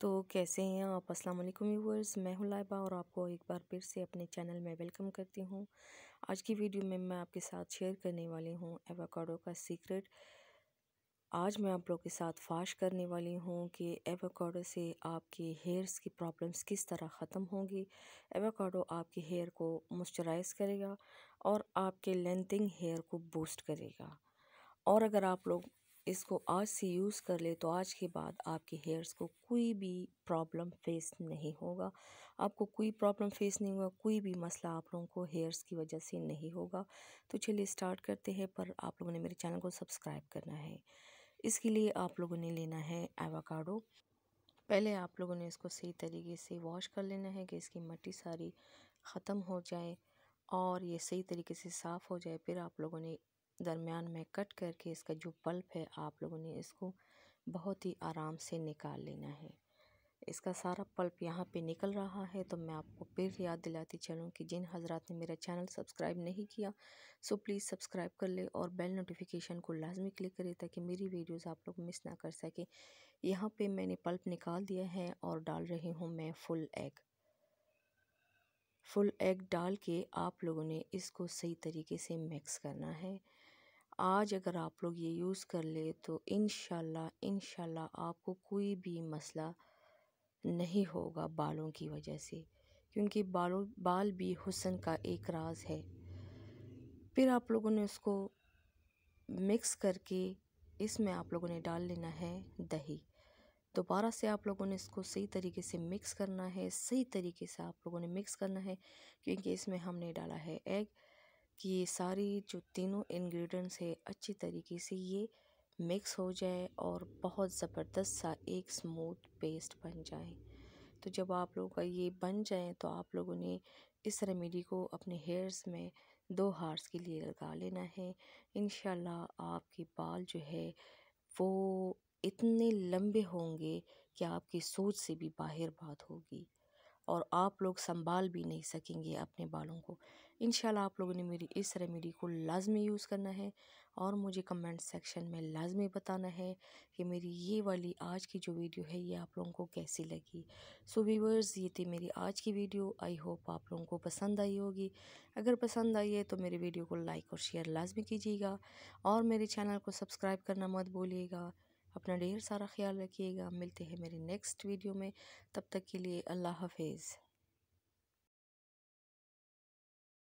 तो कैसे हैं आप अस्सलाम वालेकुम व्यूअर्स मैं हूं लाइबा और आपको एक बार फिर से अपने चैनल में वेलकम करती हूं आज की वीडियो में मैं आपके साथ शेयर करने वाली हूं एवोकाडो का सीक्रेट आज मैं आप लोग के साथ फाश करने वाली हूं कि एवोकाडो से आपके हेयर्स की प्रॉब्लम्स किस तरह ख़त्म होंगी एवोकाडो आपके हेयर को मॉइस्चराइज करेगा और आपके लेंथिंग हेयर को बूस्ट करेगा और अगर आप लोग इसको आज से यूज़ कर ले तो आज के बाद आपके हेयर्स को कोई भी प्रॉब्लम फेस नहीं होगा आपको कोई प्रॉब्लम फेस नहीं होगा कोई भी मसला आप लोगों को हेयर्स की वजह से नहीं होगा तो चलिए स्टार्ट करते हैं पर आप लोगों ने मेरे चैनल को सब्सक्राइब करना है इसके लिए आप लोगों ने लेना है एवाकाडो पहले आप लोगों ने इसको सही तरीके से वॉश कर लेना है कि इसकी मट्टी सारी ख़त्म हो जाए और ये सही तरीके से साफ़ हो जाए फिर आप लोगों ने दरमियान में कट करके इसका जो पल्प है आप लोगों ने इसको बहुत ही आराम से निकाल लेना है इसका सारा पल्प यहाँ पे निकल रहा है तो मैं आपको फिर याद दिलाती चलूँ कि जिन हजरात ने मेरा चैनल सब्सक्राइब नहीं किया सो प्लीज़ सब्सक्राइब कर ले और बेल नोटिफिकेशन को लाजमी क्लिक करें ताकि मेरी वीडियोस आप लोग मिस ना कर सकें यहाँ पे मैंने पल्प निकाल दिया है और डाल रही हूँ मैं फुल एग फुल एग डाल के आप लोगों ने इसको सही तरीके से मिक्स करना है आज अगर आप लोग ये यूज़ कर ले तो इन इन आपको कोई भी मसला नहीं होगा बालों की वजह से क्योंकि बालों बाल भी हुसन का एक राज है फिर आप लोगों ने उसको मिक्स करके इसमें आप लोगों ने डाल लेना है दही दोबारा से आप लोगों ने इसको सही तरीके से मिक्स करना है सही तरीके से आप लोगों ने मिक्स करना है क्योंकि इसमें हमने डाला है एग कि ये सारी जो तीनों इंग्रेडिएंट्स है अच्छी तरीके से ये मिक्स हो जाए और बहुत ज़बरदस्त सा एक स्मूथ पेस्ट बन जाए तो जब आप लोगों का ये बन जाए तो आप लोगों ने इस रेमेडी को अपने हेयर्स में दो हार्स के लिए लगा लेना है इन आपके बाल जो है वो इतने लंबे होंगे कि आपकी सोच से भी बाहर बात होगी और आप लोग संभाल भी नहीं सकेंगे अपने बालों को इन आप लोगों ने मेरी इस रेमेडी को लाजमी यूज़ करना है और मुझे कमेंट सेक्शन में लाजमी बताना है कि मेरी ये वाली आज की जो वीडियो है ये आप लोगों को कैसी लगी सो so व्यूवर्स ये थी मेरी आज की वीडियो आई होप आप लोगों को पसंद आई होगी अगर पसंद आई है तो मेरे वीडियो को लाइक और शेयर लाजमी कीजिएगा और मेरे चैनल को सब्सक्राइब करना मत भूलिएगा अपना ढेर सारा ख्याल रखिएगा मिलते हैं मेरे नेक्स्ट वीडियो में तब तक के लिए अल्लाह हाफिज़